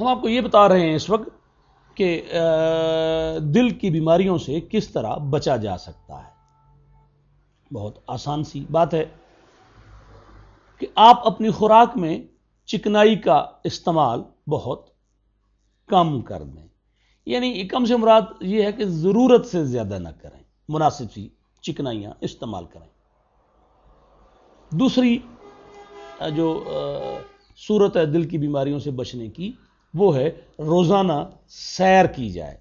हम आपको ये बता रहे हैं इस वक्त कि दिल की बीमारियों से किस तरह बचा जा सकता है बहुत आसान सी बात है कि आप अपनी खुराक में चिकनाई का इस्तेमाल बहुत कम कर दें यानी कम से मुराद ये है कि ज़रूरत से ज़्यादा ना करें मुनासिब सी चिकनाइयाँ इस्तेमाल करें दूसरी जो सूरत है दिल की बीमारियों से बचने की वो है रोज़ाना सैर की जाए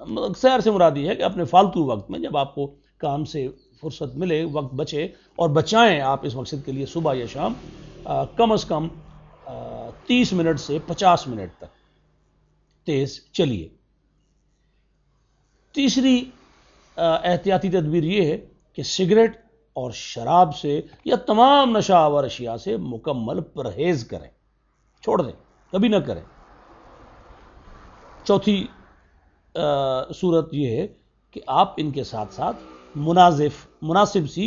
मतलब सैर से मुराद ये है कि अपने फालतू वक्त में जब आपको काम से फुर्सत मिले वक्त बचे और बचाएं आप इस मकसद के लिए सुबह या शाम आ, कम अज़ कम तीस मिनट से पचास मिनट तक तेज़ चलिए तीसरी एहतियाती तदबीर ये है कि सिगरेट और शराब से या तमाम नशावर अशिया से मुकम्मल परहेज़ करें छोड़ दें कभी ना करें चौथी सूरत यह है कि आप इनके साथ साथ मुनाजिफ मुनासिब सी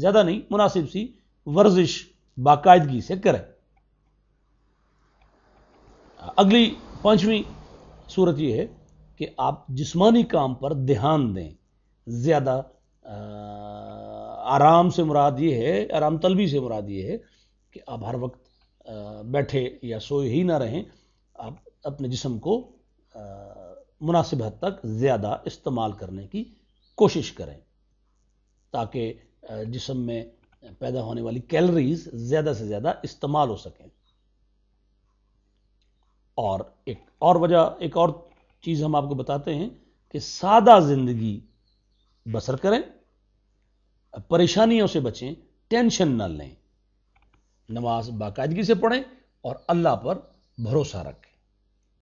ज़्यादा नहीं मुनासिब सी वर्जिश बाकायदगी से करें अगली पांचवी सूरत यह है कि आप जिस्मानी काम पर ध्यान दें ज़्यादा आराम से मुराद ये है आराम तलबी से मुराद ये है कि आप हर वक्त बैठे या सोए ही ना रहें आप अपने जिसम को मुनासिब हद तक ज़्यादा इस्तेमाल करने की कोशिश करें ताकि जिसम में पैदा होने वाली कैलरीज ज़्यादा से ज़्यादा इस्तेमाल हो सकें और एक और वजह एक और चीज़ हम आपको बताते हैं कि सादा ज़िंदगी बसर करें परेशानियों से बचें टेंशन न लें नमाज बाकायदगी से पढ़ें और अल्लाह पर भरोसा रखें